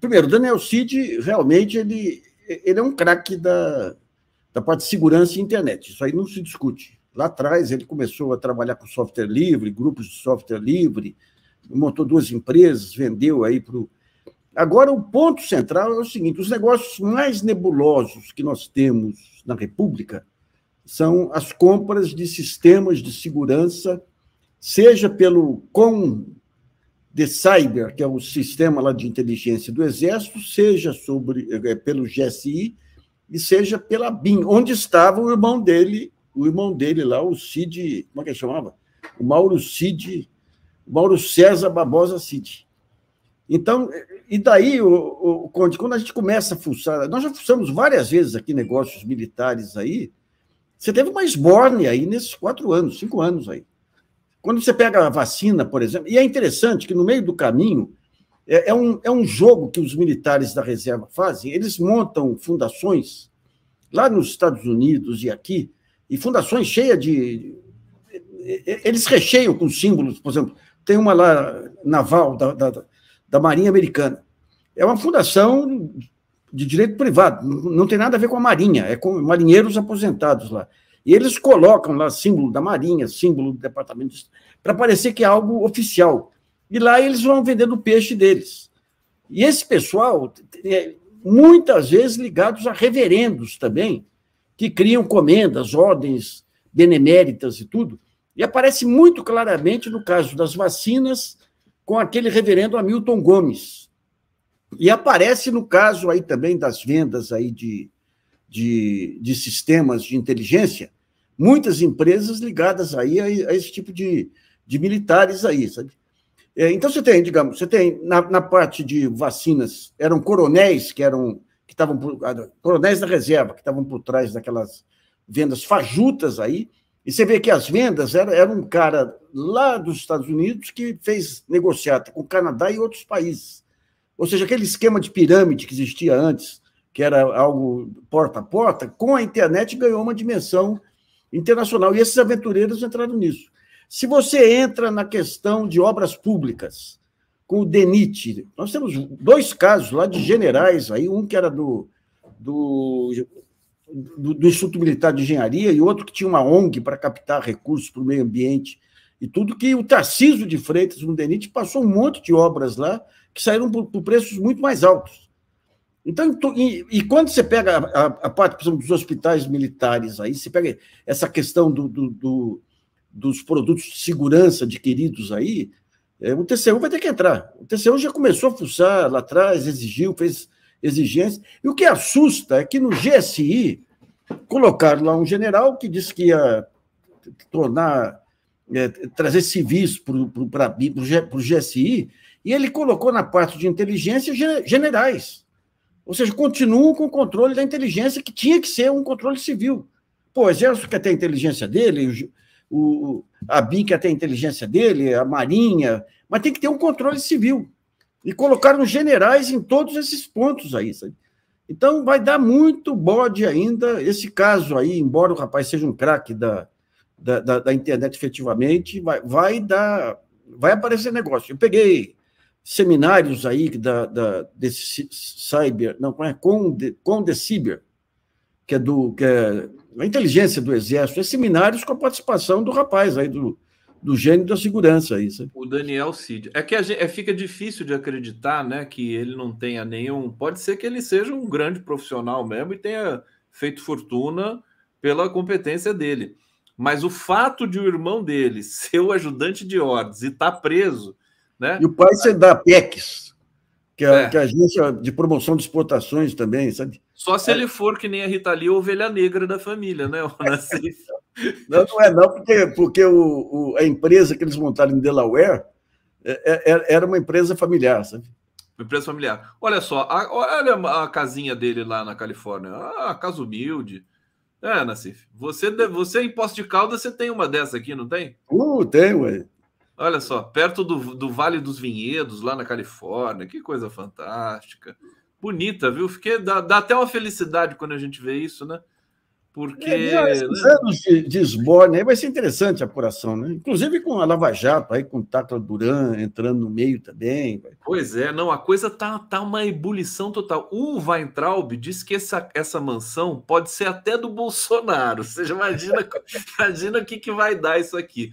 Primeiro, Daniel Cid, realmente, ele, ele é um craque da, da parte de segurança e internet. Isso aí não se discute. Lá atrás, ele começou a trabalhar com software livre, grupos de software livre, montou duas empresas, vendeu aí para o. Agora, o ponto central é o seguinte: os negócios mais nebulosos que nós temos na República são as compras de sistemas de segurança, seja pelo com de cyber, que é o sistema lá de inteligência do Exército, seja sobre eh, pelo GSI e seja pela BIM, onde estava o irmão dele, o irmão dele lá, o Cid, como é que ele chamava? O Mauro Cid, Mauro César Barbosa Cid. Então, e daí, o, o, Conde, quando a gente começa a fuçar, nós já fuçamos várias vezes aqui negócios militares aí, você teve uma esborne aí nesses quatro anos, cinco anos aí. Quando você pega a vacina, por exemplo, e é interessante que no meio do caminho é, é um, é um jogo que os militares da reserva fazem, eles montam fundações lá nos Estados Unidos e aqui, e fundações cheias de. Eles recheiam com símbolos, por exemplo, tem uma lá naval da, da, da Marinha Americana. É uma fundação de direito privado, não tem nada a ver com a Marinha, é com marinheiros aposentados lá. E eles colocam lá símbolo da Marinha, símbolo do Departamento de para parecer que é algo oficial. E lá eles vão vendendo o peixe deles. E esse pessoal, é, muitas vezes ligados a reverendos também, que criam comendas, ordens beneméritas e tudo. E aparece muito claramente no caso das vacinas com aquele reverendo Hamilton Gomes. E aparece no caso aí também das vendas aí de, de, de sistemas de inteligência, muitas empresas ligadas aí a, a esse tipo de, de militares aí, sabe? É, então você tem, digamos, você tem na, na, parte de vacinas, eram coronéis que eram que estavam ah, coronéis da reserva que estavam por trás daquelas vendas fajutas aí, e você vê que as vendas era, era um cara lá dos Estados Unidos que fez negociar com o Canadá e outros países. Ou seja, aquele esquema de pirâmide que existia antes, que era algo porta a porta, com a internet ganhou uma dimensão internacional. E esses aventureiros entraram nisso. Se você entra na questão de obras públicas, com o DENIT, nós temos dois casos lá de generais, aí um que era do, do, do, do Instituto Militar de Engenharia e outro que tinha uma ONG para captar recursos para o meio ambiente e tudo, que o Tarcísio de Freitas, no DENIT, passou um monte de obras lá que saíram por, por preços muito mais altos. Então, e, e, quando você pega a, a parte, por exemplo, dos hospitais militares aí, você pega essa questão do, do, do, dos produtos de segurança adquiridos aí, é, o TCU vai ter que entrar. O TCU já começou a fuçar lá atrás, exigiu, fez exigências. E o que assusta é que no GSI colocaram lá um general que disse que ia tornar, é, trazer civis para o GSI, e ele colocou na parte de inteligência generais ou seja, continuam com o controle da inteligência, que tinha que ser um controle civil. Pô, o Exército quer ter a inteligência dele, o, a BIM quer ter a inteligência dele, a Marinha, mas tem que ter um controle civil. E colocaram generais em todos esses pontos aí, sabe? Então, vai dar muito bode ainda esse caso aí, embora o rapaz seja um craque da, da, da, da, internet efetivamente, vai, vai, dar, vai aparecer negócio. Eu peguei seminários aí da, da desse cyber, não, é com com de Cyber, que é do que é a inteligência do exército, é seminários com a participação do rapaz aí do, do gênio da segurança isso. O Daniel Cid. É que a gente, é, fica difícil de acreditar, né, que ele não tenha nenhum, pode ser que ele seja um grande profissional mesmo e tenha feito fortuna pela competência dele. Mas o fato de o irmão dele ser o ajudante de ordens e estar tá preso né? E o pai você é dá PECs, que é, é. é. a agência de promoção de exportações também, sabe? Só se é. ele for que nem a Rita Lee, a ovelha negra da família, né? É. não, não é não, porque, porque o, o, a empresa que eles montaram em Delaware é, era uma empresa familiar, sabe? Uma empresa familiar. Olha só, a, olha a casinha dele lá na Califórnia. Ah, casa humilde. É, Nassif, você, você em Poço de calda, você tem uma dessa aqui, não tem? Uh, tem, ué. Olha só, perto do, do Vale dos Vinhedos, lá na Califórnia, que coisa fantástica. Bonita, viu? Fiquei, dá, dá até uma felicidade quando a gente vê isso, né? Porque. É, esses né? anos de, de esborne aí vai ser interessante a apuração, né? Inclusive com a Lava Jato, aí com o Tata Duran entrando no meio também. Pois é, não, a coisa tá, tá uma ebulição total. O Weintraub diz que essa, essa mansão pode ser até do Bolsonaro. Você imagina, imagina o que, que vai dar isso aqui.